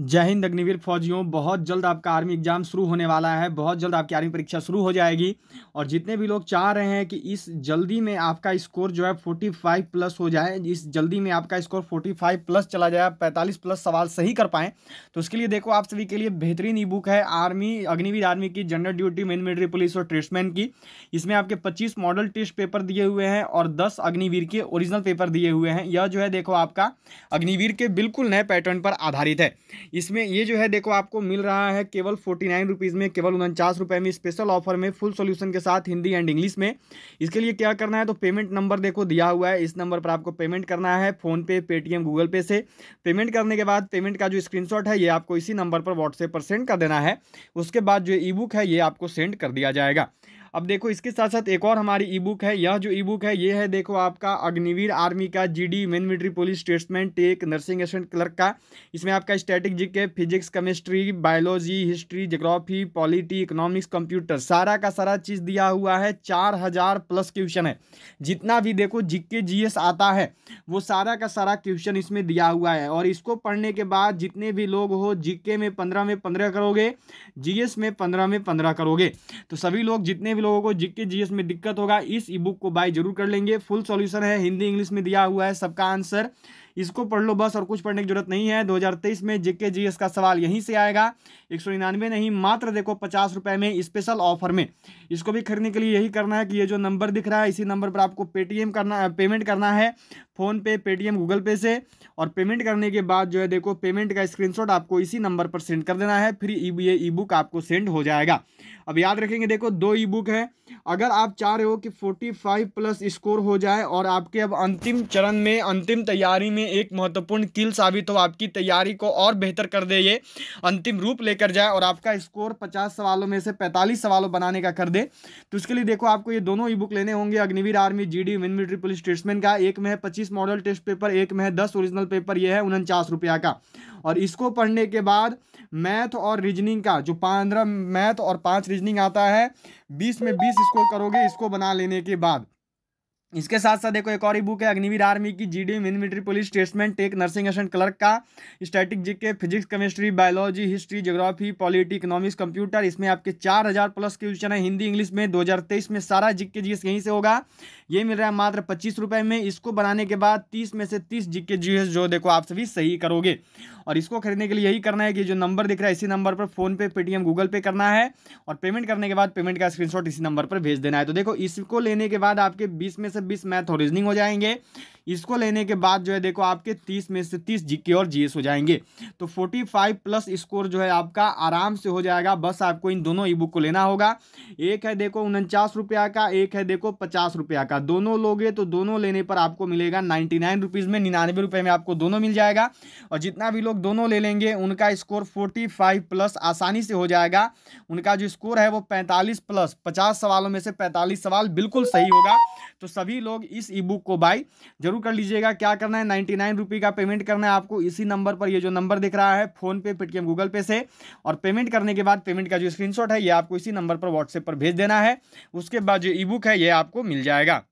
जय हिंद अग्निवीर फौजियों बहुत जल्द आपका आर्मी एग्ज़ाम शुरू होने वाला है बहुत जल्द आपकी आर्मी परीक्षा शुरू हो जाएगी और जितने भी लोग चाह रहे हैं कि इस जल्दी में आपका स्कोर जो है 45 प्लस हो जाए इस जल्दी में आपका स्कोर 45 प्लस चला जाए 45 प्लस सवाल सही कर पाएँ तो उसके लिए देखो आप सभी के लिए बेहतरीन ई बुक है आर्मी अग्निवीर आर्मी की general duty men military police और ट्रेसमैन की इसमें आपके पच्चीस मॉडल टेस्ट पेपर दिए हुए हैं और दस अग्निवीर के ओरिजिनल पेपर दिए हुए हैं यह जो है देखो आपका अग्निवीर के बिल्कुल नए पैटर्न पर आधारित है इसमें ये जो है देखो आपको मिल रहा है केवल फोर्टी नाइन रुपीज़ में केवल उनचास रुपये में स्पेशल ऑफर में फुल सोल्यूशन के साथ हिंदी एंड इंग्लिश में इसके लिए क्या करना है तो पेमेंट नंबर देखो दिया हुआ है इस नंबर पर आपको पेमेंट करना है फ़ोनपे पेटीएम गूगल पे से पेमेंट करने के बाद पेमेंट का जो स्क्रीन है ये आपको इसी नंबर पर व्हाट्सएप पर सेंड कर देना है उसके बाद जो ई बुक है ये आपको सेंड कर दिया जाएगा अब देखो इसके साथ साथ एक और हमारी ई बुक है यह जो ई बुक है ये है देखो आपका अग्निवीर आर्मी का GD men military police tradesman tech nursing assistant clerk का इसमें आपका स्टैटिक के physics chemistry biology history geography polity economics computer सारा का सारा चीज़ दिया हुआ है चार हज़ार प्लस क्वेश्चन है जितना भी देखो जी एस आता है वो सारा का सारा क्वेश्चन इसमें दिया हुआ है और इसको पढ़ने के बाद जितने भी लोग हो जीके में पंद्रह में पंद्रह करोगे एस में पंद्रह में पंद्रह करोगे तो सभी लोग जितने भी लोगों को जिक्के जीएस में दिक्कत होगा इस ई बुक को बाय जरूर कर लेंगे फुल सॉल्यूशन है हिंदी इंग्लिश में दिया हुआ है सबका आंसर इसको पढ़ लो बस और कुछ पढ़ने की जरूरत नहीं है 2023 में जेके जीएस का सवाल यहीं से आएगा एक नहीं मात्र देखो पचास रुपये में स्पेशल ऑफर में इसको भी खरीदने के लिए यही करना है कि ये जो नंबर दिख रहा है इसी नंबर पर आपको पेटीएम करना पेमेंट करना है फ़ोन पे पेटीएम गूगल पे से और पेमेंट करने के बाद जो है देखो पेमेंट का स्क्रीन आपको इसी नंबर पर सेंड कर देना है फिर ये ई बुक आपको सेंड हो जाएगा अब याद रखेंगे देखो दो ई बुक है अगर आप चाह रहे हो कि 45 प्लस स्कोर हो जाए और आपके अब अंतिम चरण में अंतिम तैयारी में एक महत्वपूर्ण किल साबित हो आपकी तैयारी को और बेहतर कर दे ये अंतिम रूप लेकर जाए और आपका स्कोर पचास सवालों में से पैंतालीस सवालों बनाने का कर दे तो इसके लिए देखो आपको ये दोनों ई बुक लेने होंगे Agniveer army G D military police tradesman का एक में है पच्चीस मॉडल टेस्ट पेपर एक में है दस ओरिजिनल पेपर ये है उनचास रुपया का और इसको पढ़ने के बाद मैथ और रीजनिंग का जो पंद्रह मैथ और पाँच रीजनिंग आता है बीस में बीस स्कोर करोगे इसको बना लेने के बाद इसके साथ साथ देखो एक और ही बुक है अग्निवीर आर्मी की जीडी डी मिलिट्री पुलिस स्टेटमेंट टेक नर्सिंग असिस्टेंट क्लर्क का static GK physics chemistry biology history geography polity economics computer इसमें आपके चार हज़ार प्लस क्वेश्चन है हिंदी इंग्लिश में 2023 में सारा जिक्के एस यहीं से होगा ये मिल रहा है मात्र पच्चीस में इसको बनाने के बाद तीस में से तीस जिक्के जी जो देखो आप सभी सही करोगे और इसको खरीदने के लिए यही करना है कि जो नंबर दिख रहा है इसी नंबर पर फोनपे पेटीएम गूगल पे करना है और पेमेंट करने के बाद पेमेंट का स्क्रीनशॉट इसी नंबर पर भेज देना है तो देखो इसको लेने के बाद आपके बीस में से बीस मैथ और रीजनिंग हो जाएंगे इसको लेने के बाद जो है देखो आपके तीस में से तीस जीके और जीएस हो जाएंगे तो फोर्टी फाइव प्लस स्कोर जो है आपका आराम से हो जाएगा बस आपको इन दोनों ई बुक को लेना होगा एक है देखो उनचास रुपया का एक है देखो पचास रुपया का दोनों लोगे तो दोनों लेने पर आपको मिलेगा नाइन्टी नाइन रुपीज़ में निन्यानवे रुपये में आपको दोनों मिल जाएगा और जितना भी लोग दोनों ले लेंगे उनका स्कोर फोर्टी फाइव प्लस आसानी से हो जाएगा उनका जो स्कोर है वो पैंतालीस प्लस पचास सवालों में से पैंतालीस सवाल बिल्कुल सही होगा तो सभी लोग इस ई बुक को बाई जरूर जरूर कर लीजिएगा क्या करना है नाइन्टी नाइन रुपी का पेमेंट करना है आपको इसी नंबर पर ये जो नंबर दिख रहा है फ़ोनपे पेटीएम गूगल पे से और पेमेंट करने के बाद पेमेंट का जो स्क्रीनशॉट है ये आपको इसी नंबर पर व्हाट्सएप पर भेज देना है उसके बाद जो ई बुक है ये आपको मिल जाएगा